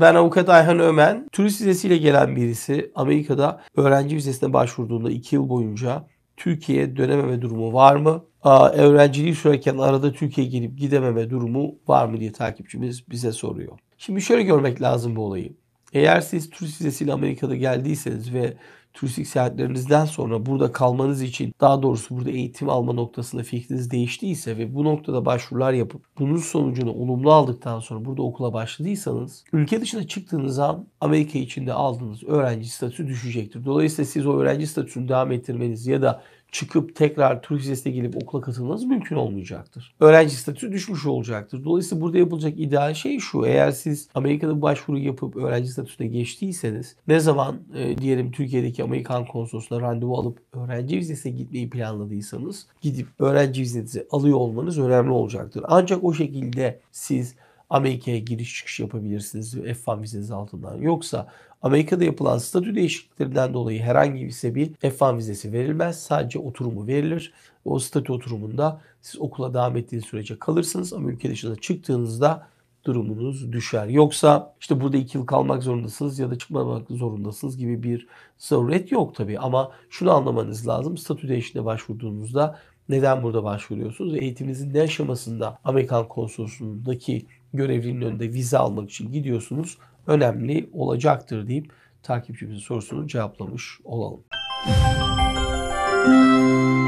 Ben avukat Ayhan Ömen. Turist vizesiyle gelen birisi Amerika'da öğrenci vizesine başvurduğunda 2 yıl boyunca Türkiye'ye dönememe durumu var mı? Aa, öğrenciliği sürerken arada Türkiye'ye gelip gidememe durumu var mı diye takipçimiz bize soruyor. Şimdi şöyle görmek lazım bu olayı. Eğer siz turist vizesiyle Amerika'da geldiyseniz ve turistik seyahatlerinizden sonra burada kalmanız için daha doğrusu burada eğitim alma noktasında fikriniz değiştiyse ve bu noktada başvurular yapıp bunun sonucunu olumlu aldıktan sonra burada okula başladıysanız ülke dışına çıktığınız an Amerika içinde aldığınız öğrenci statüsü düşecektir. Dolayısıyla siz o öğrenci statüsünü devam ettirmeniz ya da çıkıp tekrar Türk Lisesi'ne gelip okula katılmanız mümkün olmayacaktır. Öğrenci statüsü düşmüş olacaktır. Dolayısıyla burada yapılacak ideal şey şu. Eğer siz Amerika'da başvuru yapıp öğrenci statüsüne geçtiyseniz ne zaman e, diyelim Türkiye'deki Amerikan konsolosluğuna randevu alıp öğrenci vizesine gitmeyi planladıysanız gidip öğrenci vizesi alıyor olmanız önemli olacaktır. Ancak o şekilde siz Amerika'ya giriş çıkış yapabilirsiniz F1 vizesi altından. Yoksa Amerika'da yapılan statü değişikliklerinden dolayı herhangi bir F1 vizesi verilmez. Sadece oturumu verilir. O statü oturumunda siz okula devam ettiğiniz sürece kalırsınız ama ülke dışına çıktığınızda durumunuz düşer. Yoksa işte burada iki yıl kalmak zorundasınız ya da çıkmamak zorundasınız gibi bir zaruret yok tabii. Ama şunu anlamanız lazım. Statü değişikliğine başvurduğunuzda neden burada başvuruyorsunuz? Eğitiminizin ne aşamasında Amerikan konsolosluğundaki görevlinin önünde vize almak için gidiyorsunuz. Önemli olacaktır deyip takipçimizin sorusunu cevaplamış olalım. Müzik